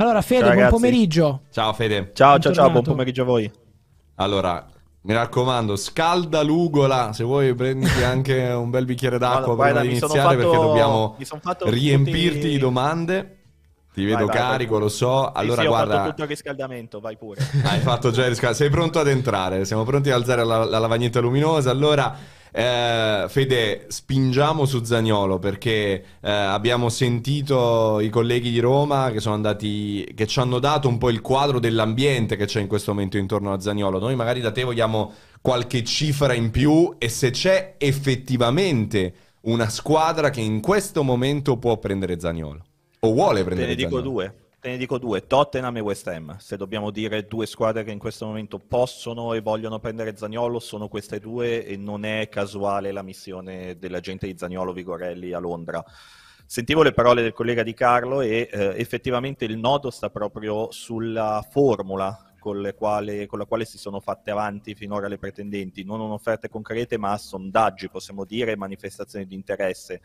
Allora, Fede, ciao, buon pomeriggio. Ciao, Fede. Ciao, ciao, ciao, buon pomeriggio a voi. Allora, mi raccomando, scalda l'ugola. Se vuoi, prenditi anche un bel bicchiere d'acqua allora, prima di iniziare, fatto... perché dobbiamo riempirti tutti... di domande. Ti vedo vai, carico, vai, lo so. Allora, sì, sì, guarda. Hai fatto tutto il riscaldamento, vai pure. Hai fatto già il riscaldamento. Sei pronto ad entrare? Siamo pronti ad alzare la, la lavagnetta luminosa. Allora. Eh, Fede, spingiamo su Zagnolo perché eh, abbiamo sentito i colleghi di Roma che, andati, che ci hanno dato un po' il quadro dell'ambiente che c'è in questo momento intorno a Zagnolo. Noi magari da te vogliamo qualche cifra in più e se c'è effettivamente una squadra che in questo momento può prendere Zagnolo o vuole prendere Te ne dico Zaniolo. due. Te ne dico due, Tottenham e West Ham. Se dobbiamo dire due squadre che in questo momento possono e vogliono prendere Zagnolo, sono queste due e non è casuale la missione dell'agente di Zagnolo Vigorelli a Londra. Sentivo le parole del collega Di Carlo e eh, effettivamente il nodo sta proprio sulla formula con, quali, con, la quale si sono fatte avanti finora le pretendenti, non offerte concrete ma sondaggi, possiamo dire, manifestazioni di interesse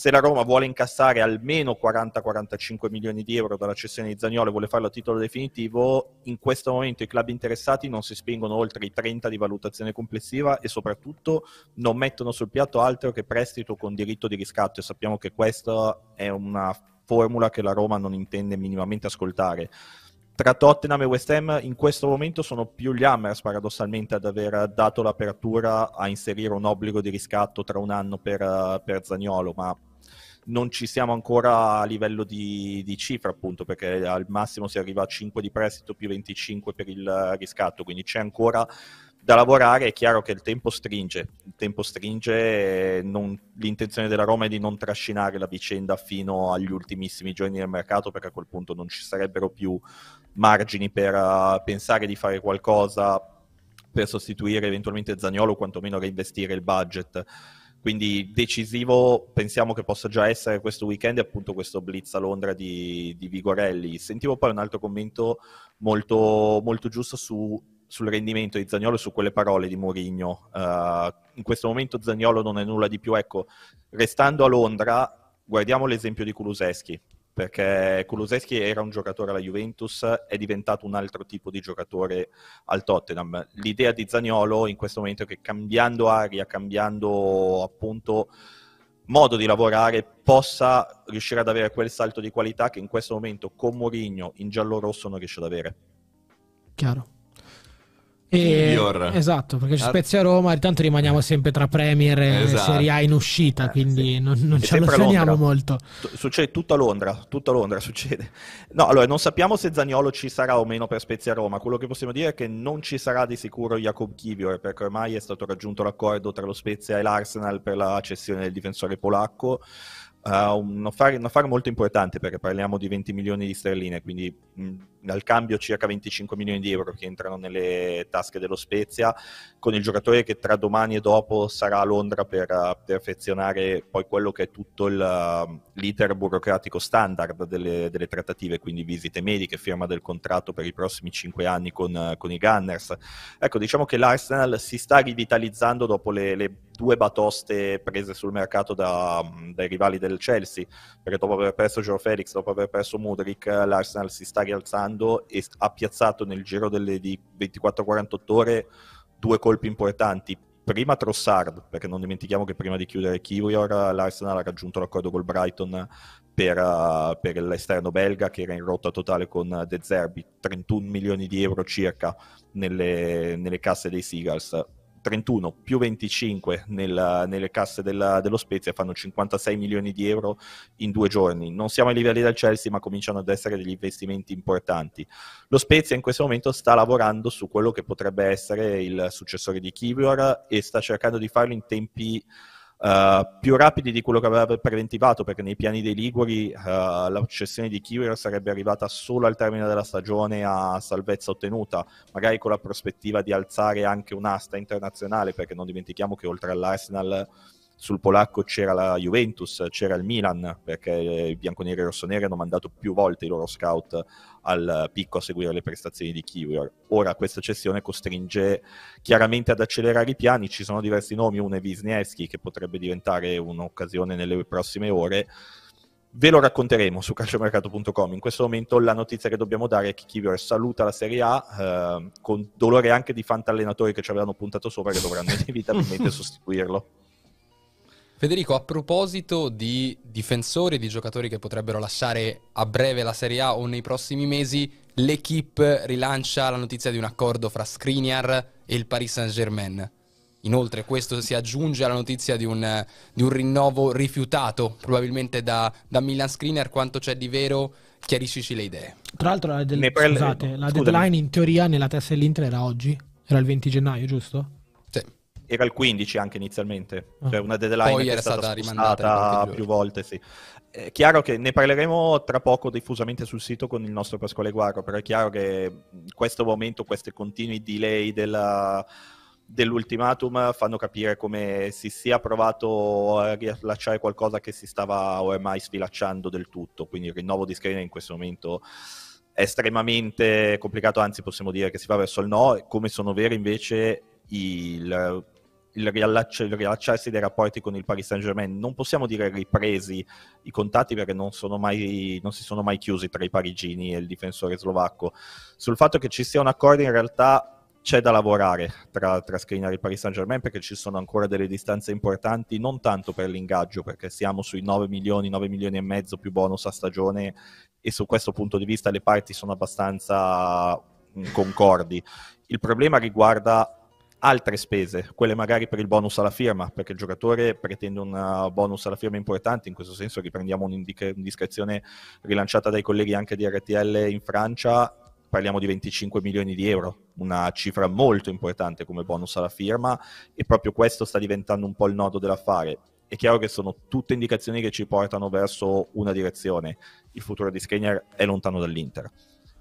se la Roma vuole incassare almeno 40-45 milioni di euro dalla cessione di Zagnolo e vuole farlo a titolo definitivo, in questo momento i club interessati non si spingono oltre i 30 di valutazione complessiva e soprattutto non mettono sul piatto altro che prestito con diritto di riscatto e sappiamo che questa è una formula che la Roma non intende minimamente ascoltare tra Tottenham e West Ham in questo momento sono più gli Hammers paradossalmente ad aver dato l'apertura a inserire un obbligo di riscatto tra un anno per, eh, per Zagnolo, ma non ci siamo ancora a livello di, di cifra, appunto, perché al massimo si arriva a 5 di prestito più 25 per il riscatto, quindi c'è ancora da lavorare, è chiaro che il tempo stringe, il tempo stringe, non, l'intenzione della Roma è di non trascinare la vicenda fino agli ultimissimi giorni del mercato perché a quel punto non ci sarebbero più margini per uh, pensare di fare qualcosa per sostituire eventualmente Zagnolo o quantomeno reinvestire il budget. Quindi decisivo pensiamo che possa già essere questo weekend appunto questo blitz a Londra di, di Vigorelli. Sentivo poi un altro commento molto, molto giusto su, sul rendimento di Zagnolo e su quelle parole di Mourinho. Uh, in questo momento Zagnolo non è nulla di più. Ecco, restando a Londra, guardiamo l'esempio di Kuluseschi perché Kuluseschi era un giocatore alla Juventus, è diventato un altro tipo di giocatore al Tottenham. L'idea di Zaniolo in questo momento è che cambiando aria, cambiando appunto modo di lavorare possa riuscire ad avere quel salto di qualità che in questo momento con Mourinho in giallo-rosso non riesce ad avere. Chiaro. E, eh, esatto, perché c'è ah. Spezia Roma, intanto rimaniamo sempre tra Premier e esatto. Serie A in uscita, eh, quindi sì. non, non ci allontaniamo molto. T- succede tutto a Londra, tutto a Londra succede. No, allora non sappiamo se Zagnolo ci sarà o meno per Spezia Roma, quello che possiamo dire è che non ci sarà di sicuro Jacob Kivior, perché ormai è stato raggiunto l'accordo tra lo Spezia e l'Arsenal per la cessione del difensore polacco uh, un affare, un affare molto importante perché parliamo di 20 milioni di sterline, quindi mh, dal cambio circa 25 milioni di euro che entrano nelle tasche dello Spezia, con il giocatore che tra domani e dopo sarà a Londra per uh, perfezionare poi quello che è tutto il, eh, l'iter burocratico standard delle, delle, trattative, quindi visite mediche, firma del contratto per i prossimi 5 anni con, eh, con i Gunners. Ecco, diciamo che l'Arsenal si sta rivitalizzando dopo le, le due batoste prese sul mercato da, dai rivali del Chelsea, perché dopo aver perso Joe Felix, dopo aver perso Mudrik, l'Arsenal si sta rialzando e ha piazzato nel giro delle, di 24-48 ore due colpi importanti. Prima Trossard, perché non dimentichiamo che prima di chiudere Kiwior l'Arsenal ha raggiunto l'accordo col Brighton per, eh, per, l'esterno belga che era in rotta totale con De Zerbi, 31 milioni di euro circa nelle, nelle casse dei Seagulls 31 più 25 nella, nelle casse della, dello Spezia fanno 56 milioni di euro in due giorni. Non siamo ai livelli del Chelsea, ma cominciano ad essere degli investimenti importanti. Lo Spezia in questo momento sta lavorando su quello che potrebbe essere il successore di Kivior e sta cercando di farlo in tempi Uh, più rapidi di quello che aveva preventivato, perché nei piani dei Liguri uh, la cessione di Kiwir sarebbe arrivata solo al termine della stagione a salvezza ottenuta, magari con la prospettiva di alzare anche un'asta internazionale, perché non dimentichiamo che oltre all'Arsenal sul polacco c'era la Juventus, c'era il Milan, perché i bianconeri e i rossoneri hanno mandato più volte i loro scout al picco a seguire le prestazioni di Kiwior. Ora questa cessione costringe chiaramente ad accelerare i piani, ci sono diversi nomi, uno è Wisniewski che potrebbe diventare un'occasione nelle prossime ore. Ve lo racconteremo su calciomercato.com. In questo momento la notizia che dobbiamo dare è che Kivior saluta la Serie A eh, con dolore anche di fantallenatori che ci avevano puntato sopra che dovranno inevitabilmente sostituirlo. Federico, a proposito di difensori, di giocatori che potrebbero lasciare a breve la Serie A o nei prossimi mesi, l'equipe rilancia la notizia di un accordo fra Skriniar e il Paris Saint-Germain. Inoltre questo si aggiunge alla notizia di un, di un rinnovo rifiutato probabilmente da, da Milan Screener, quanto c'è di vero, chiariscici le idee. Tra l'altro la, del, scusate, la deadline in teoria nella testa dell'Inter era oggi, era il 20 gennaio giusto? era il 15 anche inizialmente, cioè ah. una deadline Poi che è stata, stata spostata più volte, sì. È chiaro che ne parleremo tra poco diffusamente sul sito con il nostro Pasquale Guaro, però è chiaro che in questo momento questi continui delay della, dell'ultimatum fanno capire come si sia provato a rilasciare qualcosa che si stava ormai sfilacciando del tutto, quindi il rinnovo di screen in questo momento è estremamente complicato, anzi possiamo dire che si va verso il no, come sono vere invece il il, riallacci- il, riallacciarsi dei rapporti con il Paris Saint Germain, non possiamo dire ripresi i contatti perché non, mai, non si sono mai chiusi tra i parigini e il difensore slovacco. Sul fatto che ci sia un accordo in realtà c'è da lavorare tra, tra Skriniar e Paris Saint Germain perché ci sono ancora delle distanze importanti, non tanto per l'ingaggio, perché siamo sui 9 milioni, 9 milioni e mezzo più bonus a stagione e su questo punto di vista le parti sono abbastanza concordi. Il problema riguarda altre spese, quelle magari per il bonus alla firma, perché il giocatore pretende un uh, bonus alla firma importante, in questo senso riprendiamo un'indiscrezione rilanciata dai colleghi anche di RTL in Francia, parliamo di 25 milioni di euro, una cifra molto importante come bonus alla firma e proprio questo sta diventando un po' il nodo dell'affare. È chiaro che sono tutte indicazioni che ci portano verso una direzione, il futuro di Skriniar è lontano dall'Inter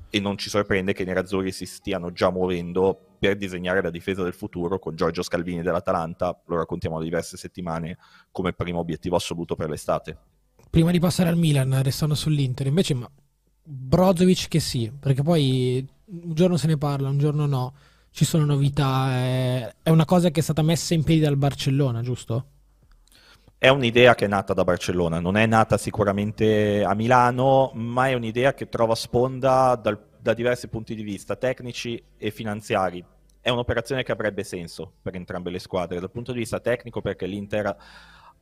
e non ci sorprende che i nerazzurri si stiano già muovendo per disegnare la difesa del futuro con Giorgio Scalvini dell'Atalanta, lo raccontiamo da diverse settimane, come primo obiettivo assoluto per l'estate. Prima di passare al Milan, restando sull'Inter, invece ma... Brozovic che sì, perché poi un giorno se ne parla, un giorno no, ci sono novità, è... Eh, è una cosa che è stata messa in piedi dal Barcellona, giusto? È un'idea che è nata da Barcellona, non è nata sicuramente a Milano, ma è un'idea che trova sponda dal, da diversi punti di vista tecnici e finanziari. È un'operazione che avrebbe senso per entrambe le squadre, dal punto di vista tecnico perché l'Inter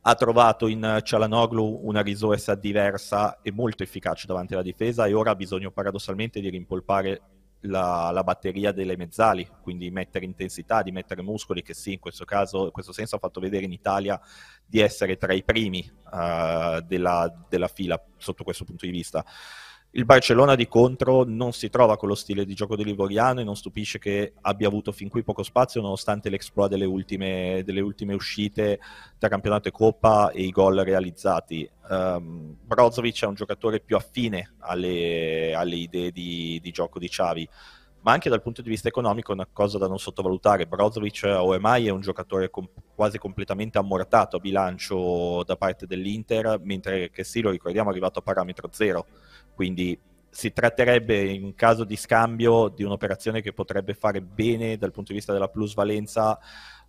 ha trovato in Cialanoglu una risorsa diversa e molto efficace davanti alla difesa e ora ha bisogno paradossalmente di rimpolpare la, la, batteria delle mezzali, quindi mettere intensità, di mettere muscoli, che sì, in questo caso, in questo senso ha fatto vedere in Italia di essere tra i primi uh, della, della fila sotto questo punto di vista. Il Barcellona di contro non si trova con lo stile di gioco dell'Ivoriano e non stupisce che abbia avuto fin qui poco spazio nonostante l'exploit delle ultime, delle ultime uscite tra campionato e coppa e i gol realizzati. Um, Brozovic è un giocatore più affine alle, alle idee di, di gioco di Xavi ma anche dal punto di vista economico è una cosa da non sottovalutare. Brozovic ormai è un giocatore com- quasi completamente ammortato a bilancio da parte dell'Inter, mentre che sì, lo ricordiamo, è arrivato a parametro zero. Quindi si tratterebbe in caso di scambio di un'operazione che potrebbe fare bene dal punto di vista della plusvalenza uh,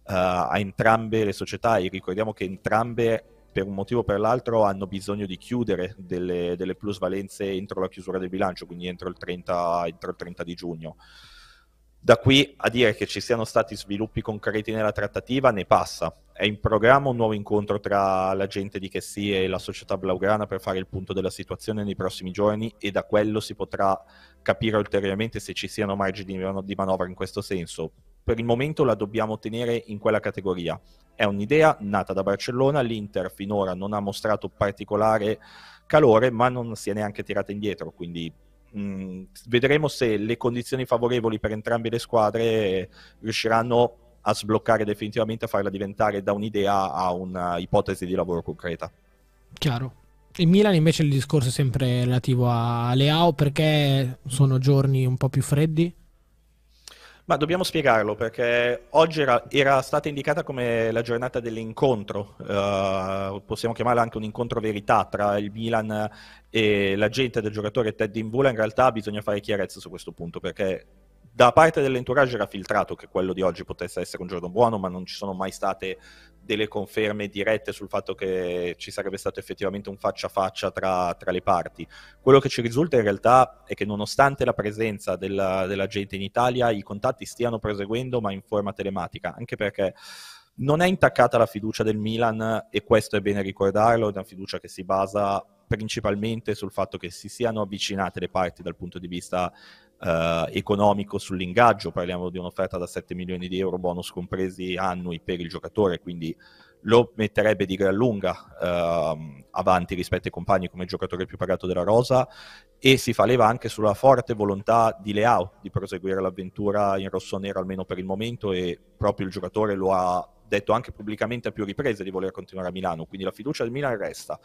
a entrambe le società e ricordiamo che entrambe per un motivo o per l'altro hanno bisogno di chiudere delle, delle plusvalenze entro la chiusura del bilancio, quindi entro il, 30, entro il 30 di giugno. Da qui a dire che ci siano stati sviluppi concreti nella trattativa ne passa, è in programma un nuovo incontro tra la gente di Chessy e la società Blaugrana per fare il punto della situazione nei prossimi giorni e da quello si potrà capire ulteriormente se ci siano margini di manovra in questo senso. Per il momento la dobbiamo tenere in quella categoria. È un'idea nata da Barcellona, l'Inter finora non ha mostrato particolare calore ma non si è neanche tirata indietro, quindi mh, mm, vedremo se le condizioni favorevoli per entrambe le squadre riusciranno a a sbloccare definitivamente, a farla diventare da un'idea a un'ipotesi di lavoro concreta. Chiaro. Il Milan invece il discorso è sempre relativo a Leao perché sono giorni un po' più freddi? Ma dobbiamo spiegarlo perché oggi era, era, stata indicata come la giornata dell'incontro, uh, possiamo chiamarla anche un incontro verità tra il Milan e la gente del giocatore Ted Invula, in realtà bisogna fare chiarezza su questo punto perché da parte dell'entourage era filtrato che quello di oggi potesse essere un giorno buono, ma non ci sono mai state delle conferme dirette sul fatto che ci sarebbe stato effettivamente un faccia a faccia tra, tra, le parti. Quello che ci risulta in realtà è che nonostante la presenza della, della gente in Italia, i contatti stiano proseguendo, ma in forma telematica, anche perché non è intaccata la fiducia del Milan e questo è bene ricordarlo, è una fiducia che si basa principalmente sul fatto che si siano avvicinate le parti dal punto di vista eh, economico sull'ingaggio, parliamo di un'offerta da 7 milioni di euro, bonus compresi annui per il giocatore, quindi lo metterebbe di gran lunga eh, avanti rispetto ai compagni come giocatore più pagato della rosa e si fa leva anche sulla forte volontà di Leao di proseguire l'avventura in rosso-nero almeno per il momento e proprio il giocatore lo ha detto anche pubblicamente a più riprese di voler continuare a Milano, quindi la fiducia del Milan resta.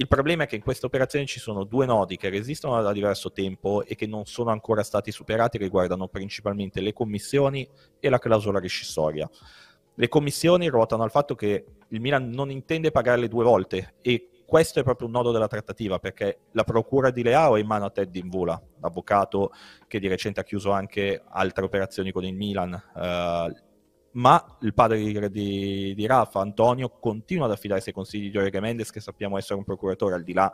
Il problema è che in questa operazione ci sono due nodi che resistono da diverso tempo e che non sono ancora stati superati, riguardano principalmente le commissioni e la clausola rescissoria. Le commissioni ruotano al fatto che il Milan non intende pagarle due volte e questo è proprio un nodo della trattativa perché la procura di Leao è in mano a Ted Invula, avvocato che di recente ha chiuso anche altre operazioni con il Milan. Uh, ma il padre di, di, di, Rafa, Antonio, continua ad affidarsi ai consigli di Jorge Mendes, che sappiamo essere un procuratore al di là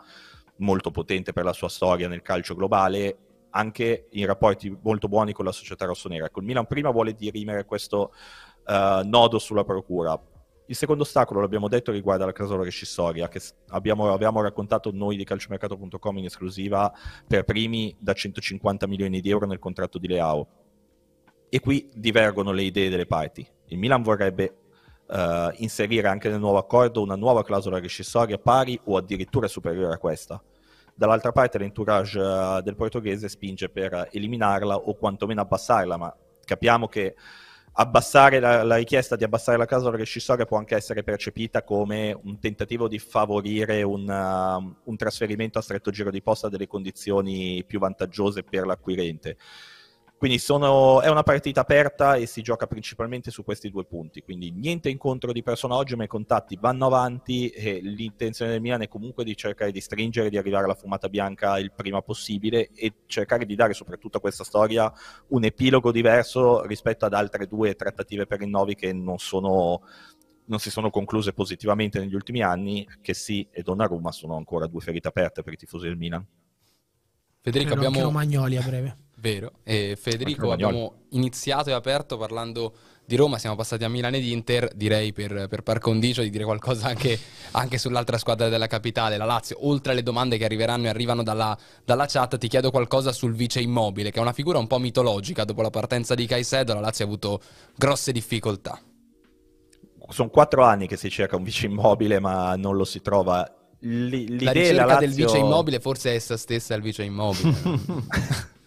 molto potente per la sua storia nel calcio globale, anche in rapporti molto buoni con la società rossonera. Col ecco, Milan prima vuole dirimere questo uh, nodo sulla procura. Il secondo ostacolo, l'abbiamo detto, riguarda la clausola rescissoria che abbiamo, abbiamo raccontato noi di calciomercato.com in esclusiva per primi da 150 milioni di euro nel contratto di Leao e qui divergono le idee delle parti. Il Milan vorrebbe uh, inserire anche nel nuovo accordo una nuova clausola rescissoria pari o addirittura superiore a questa. Dall'altra parte l'entourage uh, del portoghese spinge per eliminarla o quantomeno abbassarla, ma capiamo che abbassare la, la, richiesta di abbassare la clausola rescissoria può anche essere percepita come un tentativo di favorire un, uh, un trasferimento a stretto giro di posta delle condizioni più vantaggiose per l'acquirente. Quindi sono, è una partita aperta e si gioca principalmente su questi due punti, quindi niente incontro di persona oggi, ma i contatti vanno avanti e l'intenzione del Milan è comunque di cercare di stringere, di arrivare alla fumata bianca il prima possibile e cercare di dare soprattutto a questa storia un epilogo diverso rispetto ad altre due trattative per rinnovi che non sono non si sono concluse positivamente negli ultimi anni, che sì e Donnarumma sono ancora due ferite aperte per i tifosi del Milan. Federico, abbiamo... Magnoli a breve. Vero. E Federico, abbiamo iniziato e aperto parlando di Roma, siamo passati a Milano ed Inter, direi per, per par condicio di dire qualcosa anche, anche, sull'altra squadra della capitale, la Lazio. Oltre alle domande che arriveranno e arrivano dalla, dalla, chat, ti chiedo qualcosa sul vice immobile, che è una figura un po' mitologica. Dopo la partenza di Caicedo, la Lazio ha avuto grosse difficoltà. Sono quattro anni che si cerca un vice immobile, ma non lo si trova. L- l'idea la ricerca Lazio... del vice immobile forse è essa stessa il vice immobile.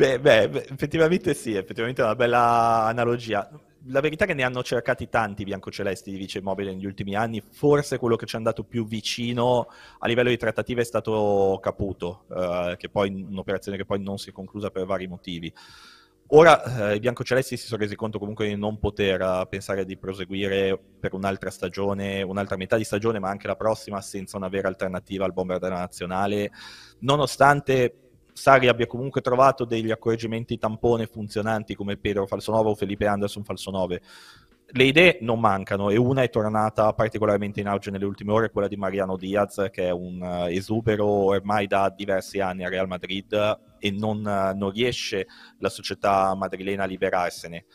Beh, beh, effettivamente sì, effettivamente è una bella analogia. La verità è che ne hanno cercati tanti biancocelesti di vice vicemobile negli ultimi anni, forse quello che ci è andato più vicino a livello di trattative è stato Caputo, eh, che poi un'operazione che poi non si è conclusa per vari motivi. Ora eh, i biancocelesti si sono resi conto comunque di non poter eh, pensare di proseguire per un'altra stagione, un'altra metà di stagione, ma anche la prossima senza una vera alternativa al bomber della nazionale, nonostante Sarri abbia comunque trovato degli accorgimenti tampone funzionanti come Pedro Falso Falsonova o Felipe Anderson Falso Falsonove. Le idee non mancano e una è tornata particolarmente in auge nelle ultime ore, quella di Mariano Diaz, che è un eh, esubero ormai da diversi anni a Real Madrid e non, eh, non riesce la società madrilena a liberarsene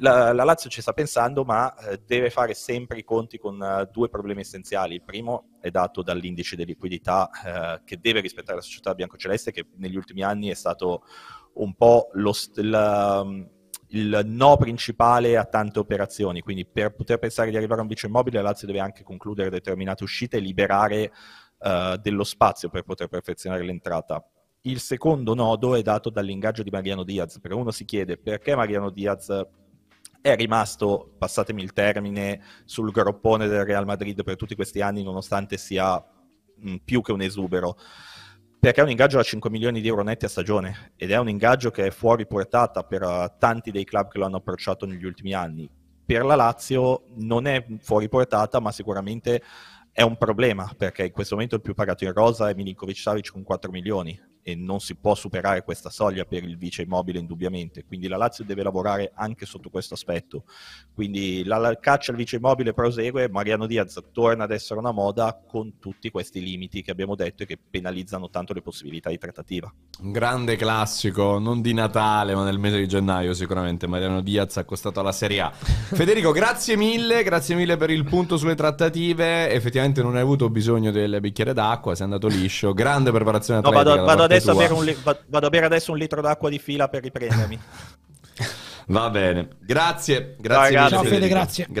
la, la, Lazio ci sta pensando, ma eh, deve fare sempre i conti con eh, due problemi essenziali. Il primo è dato dall'indice di liquidità eh, che deve rispettare la società biancoceleste, che negli ultimi anni è stato un po' lo, la, um, il no principale a tante operazioni. Quindi, per poter pensare di arrivare a un vice immobile, la Lazio deve anche concludere determinate uscite e liberare eh, dello spazio per poter perfezionare l'entrata. Il secondo nodo è dato dall'ingaggio di Mariano Diaz, perché uno si chiede perché Mariano Diaz è rimasto, passatemi il termine, sul groppone del Real Madrid per tutti questi anni, nonostante sia mh, più che un esubero. Perché è un ingaggio a 5 milioni di euro netti a stagione ed è un ingaggio che è fuori portata per uh, tanti dei club che lo hanno approcciato negli ultimi anni. Per la Lazio non è fuori portata, ma sicuramente è un problema perché in questo momento il più pagato in rosa è Milinkovic Savic con 4 milioni e non si può superare questa soglia per il vice immobile indubbiamente, quindi la Lazio deve lavorare anche sotto questo aspetto. Quindi la, la caccia al vice immobile prosegue, Mariano Diaz torna ad essere una moda con tutti questi limiti che abbiamo detto e che penalizzano tanto le possibilità di trattativa. Un grande classico, non di Natale ma nel mese di gennaio sicuramente, Mariano Diaz accostato alla Serie A. Federico, grazie mille, grazie mille per il punto sulle trattative, effettivamente non hai avuto bisogno del bicchiere d'acqua, sei andato liscio, grande preparazione atletica. No, vado, vado adesso, a li- vado a bere adesso un litro d'acqua di fila per riprendermi. Va bene, grazie, grazie. Dai, Fede, grazie.